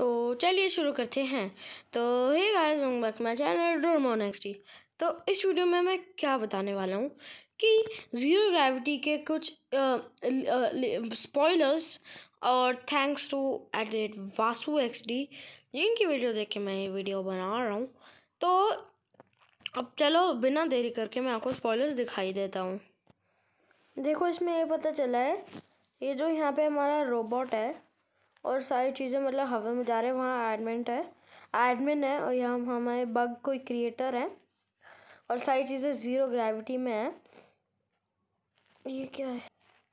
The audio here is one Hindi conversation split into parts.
तो चलिए शुरू करते हैं तो hey guys welcome back my channel डोरमो नेक्स्ट तो इस वीडियो में मैं क्या बताने वाला हूँ कि ज़ीरो ग्रेविटी के कुछ स्पॉयलर्स और thanks to at rate Vasu X D जिनकी वीडियो देख के मैं ये वीडियो बना रहा हूँ तो अब चलो बिना देरी करके मैं आपको स्पॉयलर्स दिखाई देता हूँ देखो इसमें ये पता चला है ये जो यहाँ पे हमारा रोबोट है और सारी चीज़ें मतलब हवा में जा रहे हैं वहाँ एडमिन है एडमिन है और यहाँ हमारे बग कोई क्रिएटर है और सारी चीज़ें ज़ीरो ग्रेविटी में है ये क्या है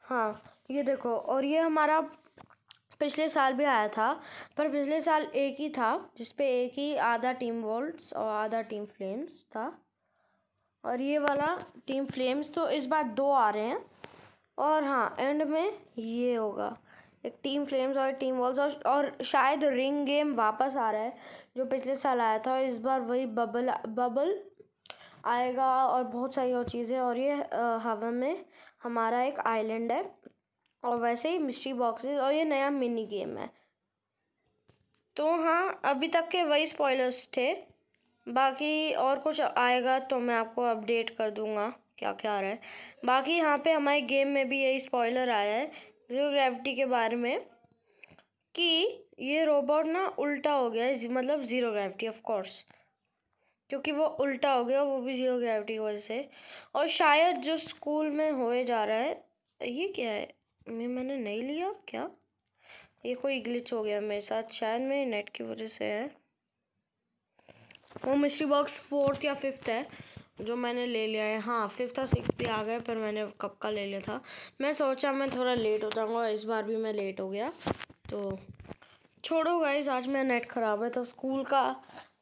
हाँ ये देखो और ये हमारा पिछले साल भी आया था पर पिछले साल एक ही था जिसपे एक ही आधा टीम वोल्ट्स और आधा टीम फ्लेम्स था और ये वाला टीम फ्लेम्स तो इस बार दो आ रहे हैं और हाँ एंड में ये होगा एक टीम फ्लेम्स और टीम वॉल्स और, और शायद रिंग गेम वापस आ रहा है जो पिछले साल आया था और इस बार वही बबल बबल आएगा और बहुत सारी और चीज़ें और ये हवा में हमारा एक आइलैंड है और वैसे ही मिस्ट्री बॉक्सेस और ये नया मिनी गेम है तो हाँ अभी तक के वही स्पॉयलर्स थे बाकी और कुछ आएगा तो मैं आपको अपडेट कर दूंगा क्या क्या आ रहा है बाकी यहाँ पे हमारे गेम में भी यही स्पॉइलर आया है जीरो ग्रेविटी के बारे में कि ये रोबोट ना उल्टा हो गया है मतलब ज़ीरो ग्रेविटी ऑफ कोर्स क्योंकि वो उल्टा हो गया वो भी ज़ीरो ग्रेविटी की वजह से और शायद जो स्कूल में होए जा रहा है ये क्या है मैं मैंने नहीं लिया क्या ये कोई ग्लिच हो गया मेरे साथ शायद मेरे नेट की वजह से है वो मिस्ट्री बॉक्स फोर्थ या फिफ्थ है जो मैंने ले लिया है हाँ फिफ्थ और सिक्स भी आ गए पर मैंने कब का ले लिया था मैं सोचा मैं थोड़ा लेट हो जाऊँगा इस बार भी मैं लेट हो गया तो छोड़ो गाइज आज मेरा नेट ख़राब है तो स्कूल का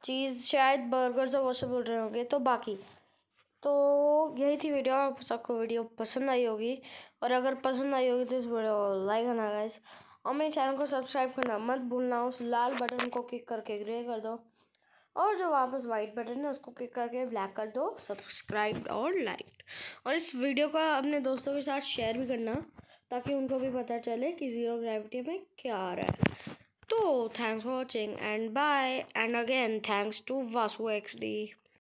चीज़ शायद बर्गर और वो से बोल रहे होंगे तो बाकी तो यही थी वीडियो आप सबको वीडियो पसंद आई होगी और अगर पसंद आई होगी तो इस वीडियो को लाइक करना गाइज और मेरे चैनल को सब्सक्राइब करना मत भूलना उस लाल बटन को क्लिक करके ग्रे कर दो और जो वापस वाइट बटन है उसको क्लिक करके ब्लैक कर दो सब्सक्राइब और लाइक और इस वीडियो का अपने दोस्तों के साथ शेयर भी करना ताकि उनको भी पता चले कि ज़ीरो ग्रेविटी में क्या आ रहा है तो thanks for watching and bye and again thanks to Vasu X D